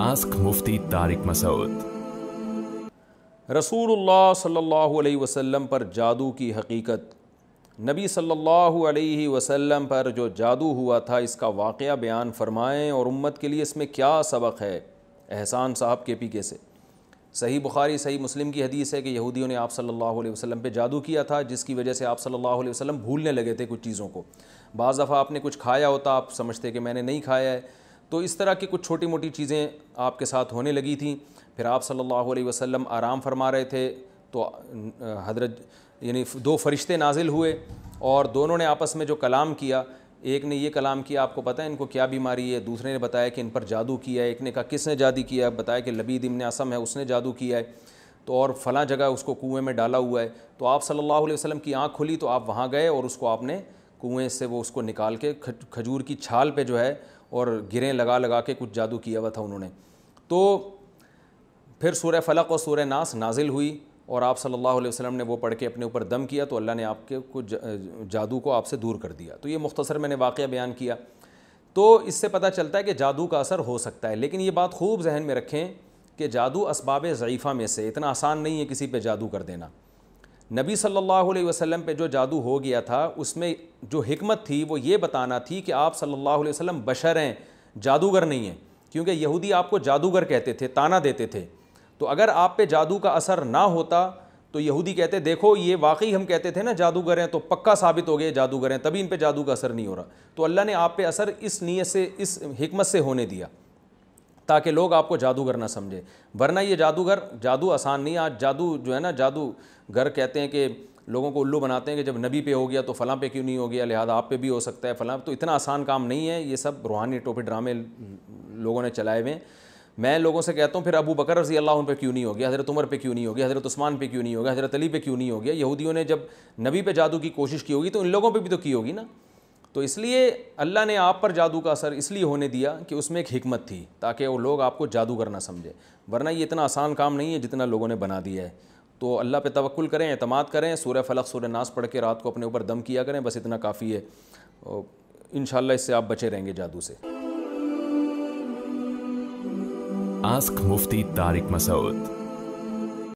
ask मुफ्ती तारिक मसूद रसूलुल्लाह सल्लल्लाहु अलैहि वसल्लम पर जादू की हकीकत नबी सल्लल्लाहु अलैहि वसल्लम पर जो जादू हुआ था इसका वाक़ बयान फरमाएँ और उम्मत के लिए इसमें क्या सबक है एहसान साहब के पी के से सही बुखारी सही मुस्लिम की हदीस है कि यहूदियों ने आप सल्लल्लाहु अलैहि वसल्लम पे जादू किया था जिसकी वजह से आप सल्लल्लाहु अलैहि वसल्लम भूलने लगे थे कुछ चीज़ों को बाज़ दफ़ा आपने कुछ खाया होता आप समझते कि मैंने नहीं खाया है तो इस तरह की कुछ छोटी मोटी चीज़ें आपके साथ होने लगी थी फिर आप सल्लल्लाहु अलैहि वसल्लम आराम फरमा रहे थे तो हजरत यानी दो फरिश्ते नाजिल हुए और दोनों ने आपस में जो कलाम किया एक ने ये कलाम किया आपको पता है इनको क्या बीमारी है दूसरे ने बताया कि इन पर जादू किया है एक ने कहा किसने जादू किया है बताया कि लबीद इमन असम है उसने जादू किया है तो और फला जगह उसको कुएं में डाला हुआ है तो आप सल्लल्लाहु अलैहि वसल्लम की आँख खुली तो आप वहाँ गए और उसको आपने कुएँ से वो उसको निकाल के खजूर की छाल पे जो है और गिरें लगा लगा के कुछ जादू किया हुआ था उन्होंने तो फिर सूर्य फलक और सूर्य नास नाजिल हुई और आप सल्लल्लाहु अलैहि वसल्लम ने वो पढ़ के अपने ऊपर दम किया तो अल्लाह ने आपके कुछ जादू को आपसे दूर कर दिया तो ये मुख्तसर मैंने वाक़ बयान किया तो इससे पता चलता है कि जादू का असर हो सकता है लेकिन ये बात खूब जहन में रखें कि जादू इसबाब ज़ीफ़ा में से इतना आसान नहीं है किसी पर जादू कर देना नबी सल्लल्लाहु अलैहि वसल्लम पे जो जादू हो गया था उसमें जो हिकमत थी वो ये बताना थी कि आप सल्लल्लाहु अलैहि वसल्लम बशर हैं जादूगर नहीं हैं क्योंकि यहूदी आपको जादूगर कहते थे ताना देते थे तो अगर आप पे जादू का असर ना होता तो यहूदी कहते देखो ये वाकई हम कहते थे ना जादूगर हैं तो पक्का साबित हो गए जादूगर हैं तभी इन पर जादू का असर नहीं हो रहा तो अल्लाह ने आप पे असर इस नीयत से इस हमत से होने दिया ताकि लोग आपको जादूगर ना समझे वरना ये जादूगर जादू आसान नहीं आज जादू जो है ना जादूगर कहते हैं कि लोगों को उल्लू बनाते हैं कि जब नबी पे हो गया तो फ़लाँ पे क्यों नहीं हो गया लिहाजा आप पे भी हो सकता है फलां तो इतना आसान काम नहीं है ये सब रूहानी टोपी ड्रामे लोगों ने चलाए हुए हैं मैं लोगों से कहता हूँ फिर अबू बकर रजी अल्लाह उन पर क्यों नहीं हो गया हज़रत उमर पे क्यों नहीं हो गया हज़रत उस्मान पे क्यों नहीं हो गया हज़रत अली पे क्यों नहीं हो गया यहूदियों ने जब नबी पे जादू की कोशिश की होगी तो इन लोगों पे भी तो की होगी ना तो इसलिए अल्लाह ने आप पर जादू का असर इसलिए होने दिया कि उसमें एक हिकमत थी ताकि वो लोग आपको जादू करना समझे वरना ये इतना आसान काम नहीं है जितना लोगों ने बना दिया है तो अल्लाह पे तवक्ल करें अतमाद करें सूर्य फलक सूर्य नास पढ़ के रात को अपने ऊपर दम किया करें बस इतना काफ़ी है इन इससे आप बचे रहेंगे जादू से आस्क मुफ्ती तारिक मसूद